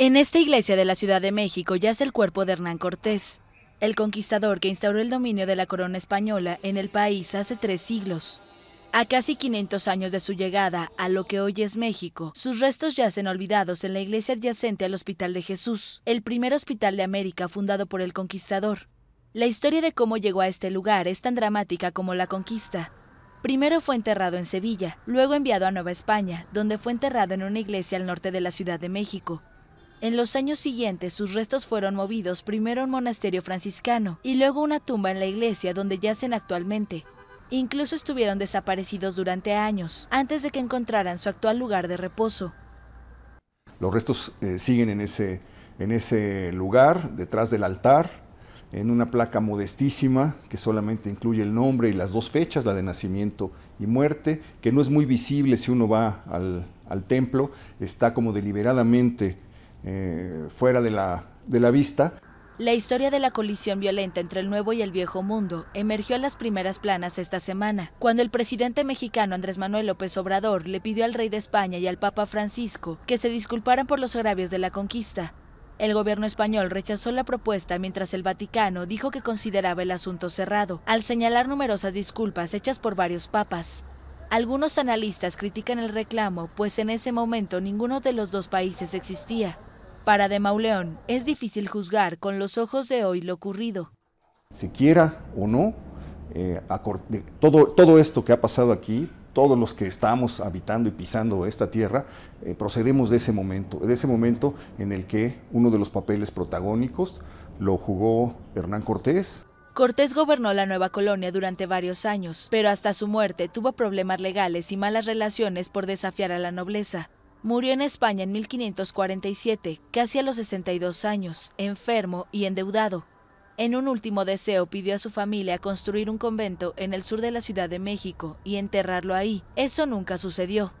En esta iglesia de la Ciudad de México yace el cuerpo de Hernán Cortés, el conquistador que instauró el dominio de la corona española en el país hace tres siglos. A casi 500 años de su llegada a lo que hoy es México, sus restos yacen olvidados en la iglesia adyacente al Hospital de Jesús, el primer hospital de América fundado por el conquistador. La historia de cómo llegó a este lugar es tan dramática como la conquista. Primero fue enterrado en Sevilla, luego enviado a Nueva España, donde fue enterrado en una iglesia al norte de la Ciudad de México. En los años siguientes sus restos fueron movidos primero a un monasterio franciscano y luego una tumba en la iglesia donde yacen actualmente. Incluso estuvieron desaparecidos durante años, antes de que encontraran su actual lugar de reposo. Los restos eh, siguen en ese, en ese lugar, detrás del altar, en una placa modestísima que solamente incluye el nombre y las dos fechas, la de nacimiento y muerte, que no es muy visible si uno va al, al templo, está como deliberadamente eh, fuera de la, vista. La historia de la colisión violenta entre el nuevo y el viejo mundo emergió a las primeras planas esta semana, cuando el presidente mexicano Andrés Manuel López Obrador le pidió al rey de España y al Papa Francisco que se disculparan por los agravios de la conquista. El gobierno español rechazó la propuesta mientras el Vaticano dijo que consideraba el asunto cerrado, al señalar numerosas disculpas hechas por varios papas. Algunos analistas critican el reclamo, pues en ese momento ninguno de los dos países existía. Para De Mauleón, es difícil juzgar con los ojos de hoy lo ocurrido. Si quiera o no, eh, todo, esto que ha pasado aquí, todos los que estamos habitando y pisando esta tierra, eh, procedemos de ese momento, de ese momento en el que uno de los papeles protagónicos lo jugó Hernán Cortés. Cortés gobernó la nueva colonia durante varios años, pero hasta su muerte tuvo problemas legales y malas relaciones por desafiar a la nobleza. Murió en España en 1547, casi a los 62 años, enfermo y endeudado. En un último deseo pidió a su familia construir un convento en el sur de la Ciudad de México y enterrarlo ahí. Eso nunca sucedió.